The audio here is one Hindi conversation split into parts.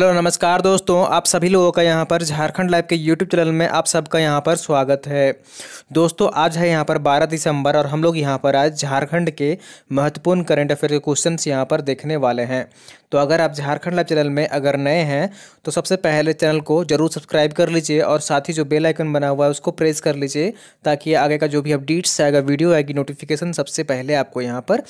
हेलो नमस्कार दोस्तों आप सभी लोगों का यहाँ पर झारखंड लाइव के यूट्यूब चैनल में आप सबका यहाँ पर स्वागत है दोस्तों आज है यहाँ पर 12 दिसंबर और हम लोग यहाँ पर आज झारखंड के महत्वपूर्ण करंट अफेयर के क्वेश्चंस यहाँ पर देखने वाले हैं तो अगर आप झारखंड लाइव चैनल में अगर नए हैं तो सबसे पहले चैनल को जरूर सब्सक्राइब कर लीजिए और साथ ही जो बेल आइकन बना हुआ है उसको प्रेस कर लीजिए ताकि आगे का जो भी अपडेट्स आएगा वीडियो आएगी नोटिफिकेशन सबसे पहले आपको यहाँ पर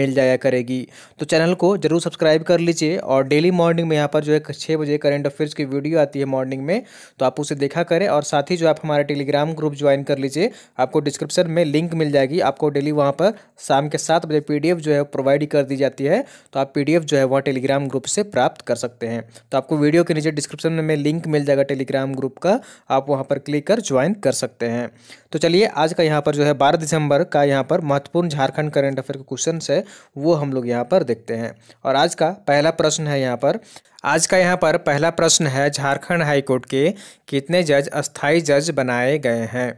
मिल जाया करेगी तो चैनल को जरूर सब्सक्राइब कर लीजिए और डेली मॉर्निंग में यहाँ पर जो है छः बजे करंट अफेयर्स की वीडियो आती है मॉर्निंग में तो आप उसे देखा करें और साथ ही जो आप हमारा टेलीग्राम ग्रुप ज्वाइन कर लीजिए आपको डिस्क्रिप्शन में लिंक मिल जाएगी आपको डेली वहाँ पर शाम के सात बजे पी जो है प्रोवाइड कर दी जाती है तो आप पी जो है वहाँ टेलीग्राम ग्रुप से प्राप्त कर सकते हैं तो आपको वीडियो के नीचे डिस्क्रिप्शन में लिंक मिल जाएगा टेलीग्राम ग्रुप का आप वहाँ पर क्लिक कर ज्वाइन कर सकते हैं तो चलिए आज का यहाँ पर जो है बारह दिसंबर का यहाँ पर महत्वपूर्ण झारखंड करेंट अफेयर के क्वेश्चन है वो हम लोग यहाँ पर देखते हैं और आज का पहला प्रश्न है यहाँ पर आज का यहाँ पर पहला प्रश्न है झारखंड हाईकोर्ट के कितने जज अस्थाई जज बनाए गए हैं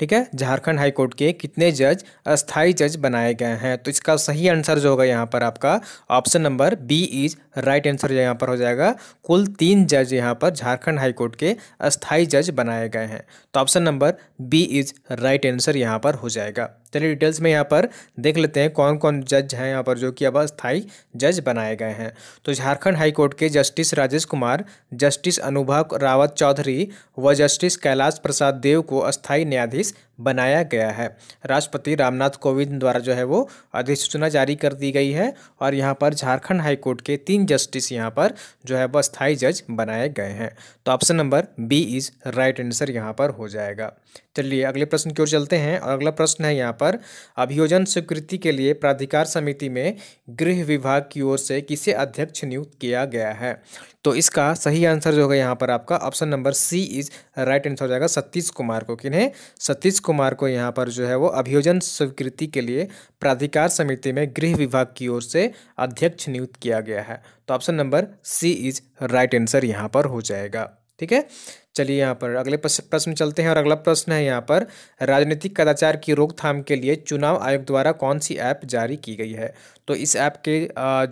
ठीक है झारखंड हाईकोर्ट के कितने जज अस्थाई जज बनाए गए हैं तो इसका सही आंसर जो होगा यहाँ पर आपका option number B is right answer यहाँ पर हो जाएगा कुल तीन जज यहाँ पर झारखंड हाईकोर्ट के अस्थाई जज बनाए गए हैं तो option number B is right answer यहाँ पर हो जाएगा चलिए डिटेल्स में यहाँ पर देख लेते हैं कौन कौन जज हैं यहाँ पर जो कि अब अस्थायी जज बनाए गए हैं तो झारखंड हाईकोर्ट के जज जस्टिस राजेश कुमार जस्टिस अनुभव रावत चौधरी व जस्टिस कैलाश प्रसाद देव को अस्थायी न्यायाधीश बनाया गया है राष्ट्रपति रामनाथ कोविंद द्वारा जो है वो अधिसूचना जारी कर दी गई है और यहाँ पर झारखंड हाईकोर्ट के तीन जस्टिस यहाँ पर जो है वो स्थायी जज बनाए गए हैं तो option number B is right answer यहाँ पर हो जाएगा चलिए अगले प्रश्न की ओर चलते हैं और अगला प्रश्न है यहाँ पर अभियोजन स्वीकृति के लिए प्राधिकार समिति में गृह विभाग की ओर से किसे अध्यक्ष नियुक्त किया गया है तो इसका सही आंसर जो होगा यहाँ पर आपका option number C is right answer हो जाएगा सतीश कुमार को किन्हें सतीश कुमार कुमार को यहाँ पर जो है वो अभियोजन स्वीकृति के लिए प्राधिकार समिति में गृह विभाग की ओर से अध्यक्ष नियुक्त किया गया है तो option number C is right answer यहाँ पर हो जाएगा ठीक है चलिए यहाँ पर अगले प्रश्न चलते हैं और अगला प्रश्न है यहाँ पर राजनीतिक कदाचार की रोकथाम के लिए चुनाव आयोग द्वारा कौन सी ऐप जारी की गई है तो इस ऐप के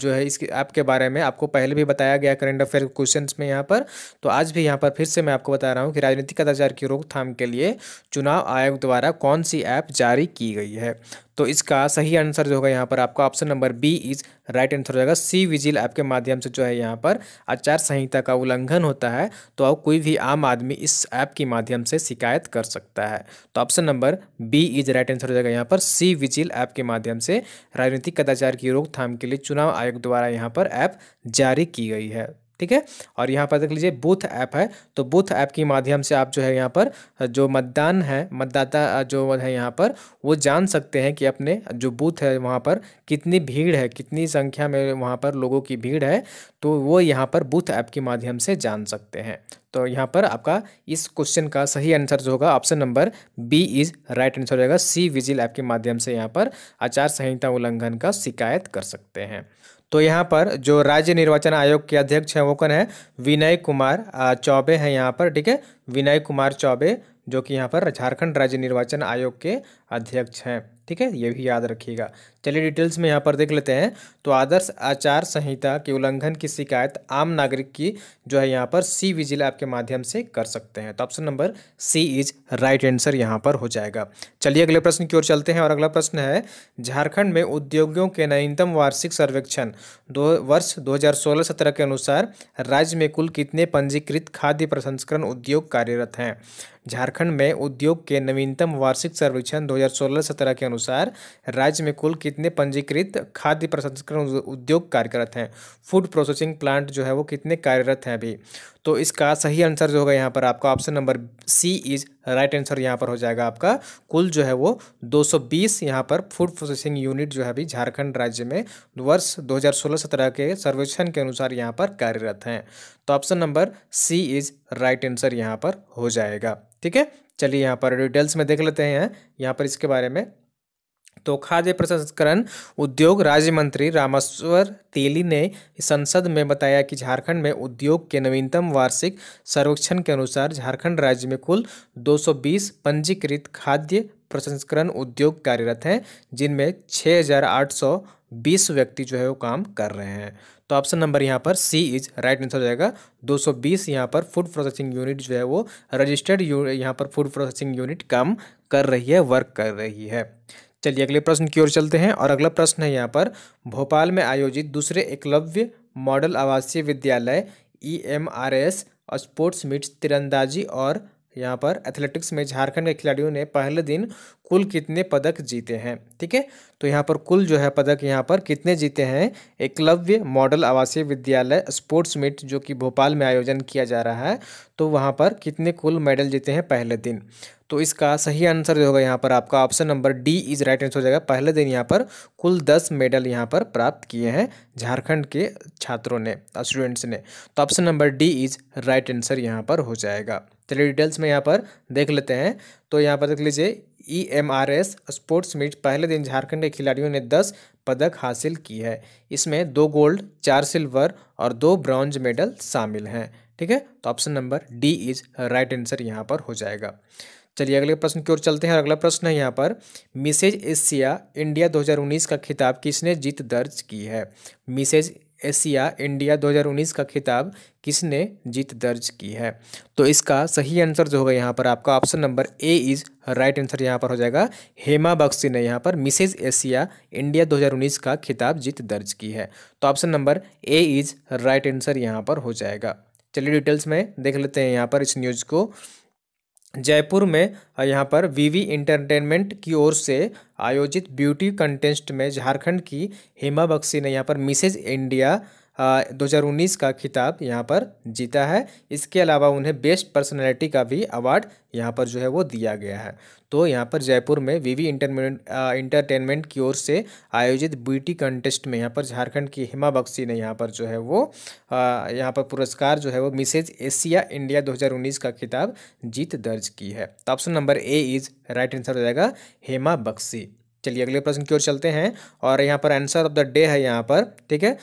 जो है इस ऐप के बारे में आपको पहले भी बताया गया करेंट अफेयर क्वेश्चन में यहाँ पर तो आज भी यहाँ पर फिर से मैं आपको बता रहा हूँ कि राजनीतिक कदाचार की रोकथाम के लिए चुनाव आयोग द्वारा कौन सी ऐप जारी की गई है तो इसका सही आंसर जो होगा यहाँ पर आपका option number B is right answer हो जाएगा सी विजिल ऐप के माध्यम से जो है यहाँ पर आचार संहिता का उल्लंघन होता है तो अब कोई भी आम आदमी इस ऐप के माध्यम से शिकायत कर सकता है तो option number B is right answer हो जाएगा यहाँ पर सी विजिल ऐप के माध्यम से राजनीतिक कदाचार की की रोकथाम के लिए चुनाव आयोग द्वारा यहाँ पर ऐप जारी की गई है ठीक है और यहाँ पर देख लीजिए बूथ ऐप है तो बूथ ऐप के माध्यम से आप जो है यहाँ पर जो मतदान है मतदाता जो है यहाँ पर वो जान सकते हैं कि अपने जो बूथ है वहाँ पर कितनी भीड़ है कितनी संख्या में वहाँ पर लोगों की भीड़ है तो वो यहाँ पर बूथ ऐप के माध्यम से जान सकते हैं तो यहाँ पर आपका इस क्वेश्चन का सही आंसर जो होगा option number B is right answer हो जाएगा सी विजिल ऐप के माध्यम से यहाँ पर आचार संहिता उल्लंघन का शिकायत कर सकते हैं तो यहाँ पर जो राज्य निर्वाचन आयोग के अध्यक्ष हैं वो कौन है विनय कुमार चौबे हैं यहाँ पर ठीक है विनय कुमार चौबे जो कि यहाँ पर झारखंड राज्य निर्वाचन आयोग के अध्यक्ष हैं ठीक है ये भी याद रखिएगा चलिए डिटेल्स में यहाँ पर देख लेते हैं तो आदर्श आचार संहिता के उल्लंघन की शिकायत आम नागरिक की जो है यहाँ पर सी विजिल ऐप के माध्यम से कर सकते हैं तो option number C is right answer यहाँ पर हो जाएगा चलिए अगले प्रश्न की ओर चलते हैं और अगला प्रश्न है झारखंड में उद्योगों के नवीनतम वार्षिक सर्वेक्षण दो वर्ष दो हज़ार के अनुसार राज्य में कुल कितने पंजीकृत खाद्य प्रसंस्करण उद्योग कार्यरत हैं झारखंड में उद्योग के नवीनतम वार्षिक सर्वेक्षण दो 2016-17 के अनुसार राज्य में कुल कितने पंजीकृत खाद्य प्रसंस्करण उद्योग कार्यरत हैं फूड प्रोसेसिंग प्लांट जो है वो कितने कार्यरत हैं अभी तो इसका सही आंसर जो होगा यहाँ पर आपका option number C is right answer यहाँ पर हो जाएगा आपका कुल जो है वो 220 सौ यहाँ पर फूड प्रोसेसिंग यूनिट जो है अभी झारखंड राज्य में वर्ष 2016-17 के सर्वेक्षण के अनुसार यहाँ पर कार्यरत हैं तो option number C is right answer यहाँ पर हो जाएगा ठीक है चलिए यहाँ पर डिटेल्स में देख लेते हैं यहाँ पर इसके बारे में तो खाद्य प्रसंस्करण उद्योग राज्य मंत्री रामेश्वर तेली ने संसद में बताया कि झारखंड में उद्योग के नवीनतम वार्षिक सर्वेक्षण के अनुसार झारखंड राज्य में कुल 220 पंजीकृत खाद्य प्रसंस्करण उद्योग कार्यरत हैं जिनमें छः हज़ार आठ सौ बीस व्यक्ति जो है वो काम कर रहे हैं तो ऑप्शन नंबर यहाँ पर सी इज राइट आंसर हो जाएगा 220 यहाँ पर फूड प्रोसेसिंग यूनिट जो है वो रजिस्टर्ड यहाँ पर फूड प्रोसेसिंग यूनिट काम कर रही है वर्क कर रही है चलिए अगले प्रश्न की ओर चलते हैं और अगला प्रश्न है यहाँ पर भोपाल में आयोजित दूसरे एकलव्य मॉडल आवासीय विद्यालय E M R S sports meets तिरंदाजी और यहाँ पर एथलेटिक्स में झारखंड के खिलाड़ियों ने पहले दिन कुल कितने पदक जीते हैं ठीक है तो यहाँ पर कुल जो है पदक यहाँ पर कितने जीते हैं एकलव्य मॉडल आवासीय विद्यालय स्पोर्ट्स मीट जो कि भोपाल में आयोजन किया जा रहा है तो वहाँ पर कितने कुल मेडल जीते हैं पहले दिन तो इसका सही आंसर जो होगा यहाँ पर आपका option number D is right answer हो जाएगा पहले दिन यहाँ पर कुल दस मेडल यहाँ पर प्राप्त किए हैं झारखंड के छात्रों ने स्टूडेंट्स ने तो option number D is right answer यहाँ पर हो जाएगा चलिए डिटेल्स में यहाँ पर देख लेते हैं तो यहाँ पर देख लीजिए E M R S sports meet पहले दिन झारखंड के खिलाड़ियों ने दस पदक हासिल की है इसमें दो गोल्ड चार सिल्वर और दो ब्रॉन्ज मेडल शामिल हैं ठीक है तो option number D is right answer यहाँ पर हो जाएगा चलिए अगले प्रश्न की ओर चलते हैं अगला प्रश्न है यहाँ पर मिसेज एशिया इंडिया 2019 का खिताब किसने जीत दर्ज की है मिसेज एशिया इंडिया 2019 का खिताब किसने जीत दर्ज की है तो इसका सही आंसर जो होगा यहाँ पर आपका option number A is right answer यहाँ पर हो जाएगा हेमा बख्शी ने यहाँ पर मिसेज एशिया इंडिया 2019 का खिताब जीत दर्ज की है तो option number A is right answer यहाँ पर हो जाएगा चलिए डिटेल्स में देख लेते हैं यहाँ पर इस न्यूज़ को जयपुर में यहाँ पर वीवी इंटरटेनमेंट की ओर से आयोजित ब्यूटी कंटेस्ट में झारखंड की हेमा बख्शी ने यहाँ पर मिसेज इंडिया 2019 का खिताब यहाँ पर जीता है इसके अलावा उन्हें बेस्ट पर्सनैलिटी का भी अवार्ड यहाँ पर जो है वो दिया गया है तो यहाँ पर जयपुर में वीवी इंटरमेंट इंटरटेनमेंट की ओर से आयोजित ब्यूटी कंटेस्ट में यहाँ पर झारखंड की हिमा बख्शी ने यहाँ पर जो है वो यहाँ पर पुरस्कार जो है वो मिसेज एशिया इंडिया 2019 का खिताब जीत दर्ज की है तो option number A is right answer हो जाएगा हेमा बख्शी चलिए अगले प्रश्न की ओर चलते हैं और यहाँ पर आंसर ऑफ द डे है यहाँ पर ठीक है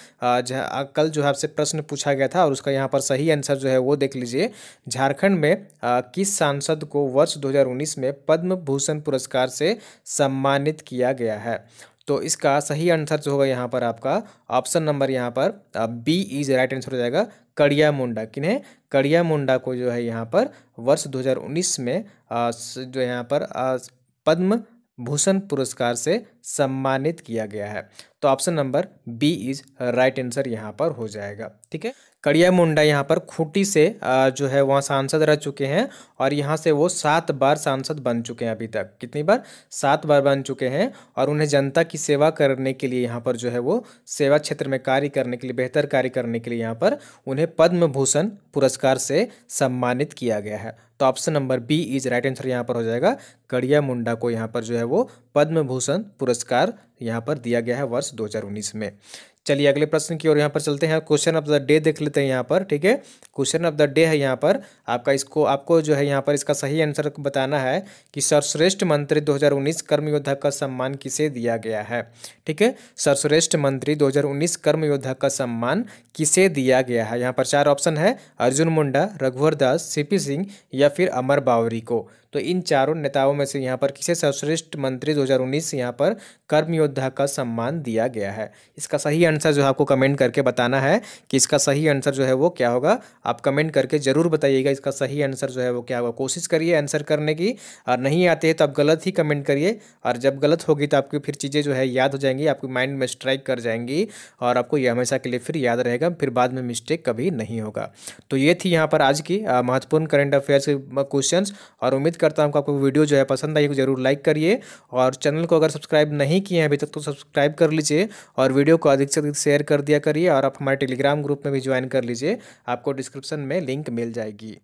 कल जो है आपसे प्रश्न पूछा गया था और उसका यहाँ पर सही आंसर जो है वो देख लीजिए झारखंड में आ, किस सांसद को वर्ष 2019 में पद्म भूषण पुरस्कार से सम्मानित किया गया है तो इसका सही आंसर जो होगा यहाँ पर आपका ऑप्शन नंबर यहाँ पर बी इज राइट आंसर हो जाएगा कड़िया मुंडा किन्हें कड़िया मुंडा को जो है यहाँ पर वर्ष दो में आ, जो यहाँ पर आ, पद्म भूषण पुरस्कार से सम्मानित किया गया है तो option number B is right answer यहाँ पर हो जाएगा ठीक है कड़िया मुंडा यहाँ पर खूंटी से जो है वहाँ सांसद रह चुके हैं और यहाँ से वो सात बार सांसद बन चुके हैं अभी तक कितनी बार सात बार बन चुके हैं और उन्हें जनता की सेवा करने के लिए यहाँ पर जो है वो सेवा क्षेत्र में कार्य करने के लिए बेहतर कार्य करने के लिए यहाँ पर उन्हें पद्म भूषण पुरस्कार से सम्मानित किया गया है तो option number B is right answer यहाँ पर हो जाएगा कड़िया मुंडा को यहाँ पर जो है वो पद्म भूषण पुरस्कार यहाँ पर दिया गया है वर्ष 2019 में चलिए अगले प्रश्न की ओर यहाँ पर चलते हैं क्वेश्चन ऑफ द डे देख लेते हैं यहाँ पर ठीक है क्वेश्चन ऑफ द डे है यहाँ पर आपका इसको आपको जो है यहाँ पर इसका सही आंसर बताना है कि सर्वश्रेष्ठ मंत्री 2019 कर्म योद्धा का सम्मान किसे दिया गया है ठीक है सर्वश्रेष्ठ मंत्री 2019 कर्म योद्धा का सम्मान किसे दिया गया है यहाँ पर चार ऑप्शन है अर्जुन मुंडा रघुवर दास सी सिंह या या फिर अमर बावरी को तो इन चारों नेताओं में से यहाँ पर किसे सर्वश्रेष्ठ मंत्री 2019 यहाँ पर कर्म योद्धा का सम्मान दिया गया है इसका सही आंसर जो है आपको कमेंट करके बताना है कि इसका सही आंसर जो है वो क्या होगा आप कमेंट करके ज़रूर बताइएगा इसका सही आंसर जो है वो क्या होगा कोशिश करिए आंसर करने की और नहीं आते हैं तो आप गलत ही कमेंट करिए और जब गलत होगी तो आपकी फिर चीज़ें जो है याद हो जाएंगी आपके माइंड में स्ट्राइक कर जाएंगी और आपको ये हमेशा के लिए फिर याद रहेगा फिर बाद में मिस्टेक कभी नहीं होगा तो ये थी यहाँ पर आज की महत्वपूर्ण करेंट अफेयर्स क्वेश्चन और उम्मीद करता हूँ आपको वीडियो जो है पसंद आई जरूर लाइक करिए और चैनल को अगर सब्सक्राइब नहीं किए हैं अभी तक तो सब्सक्राइब कर लीजिए और वीडियो को अधिक से अधिक शेयर कर दिया करिए और आप हमारे टेलीग्राम ग्रुप में भी ज्वाइन कर लीजिए आपको डिस्क्रिप्शन में लिंक मिल जाएगी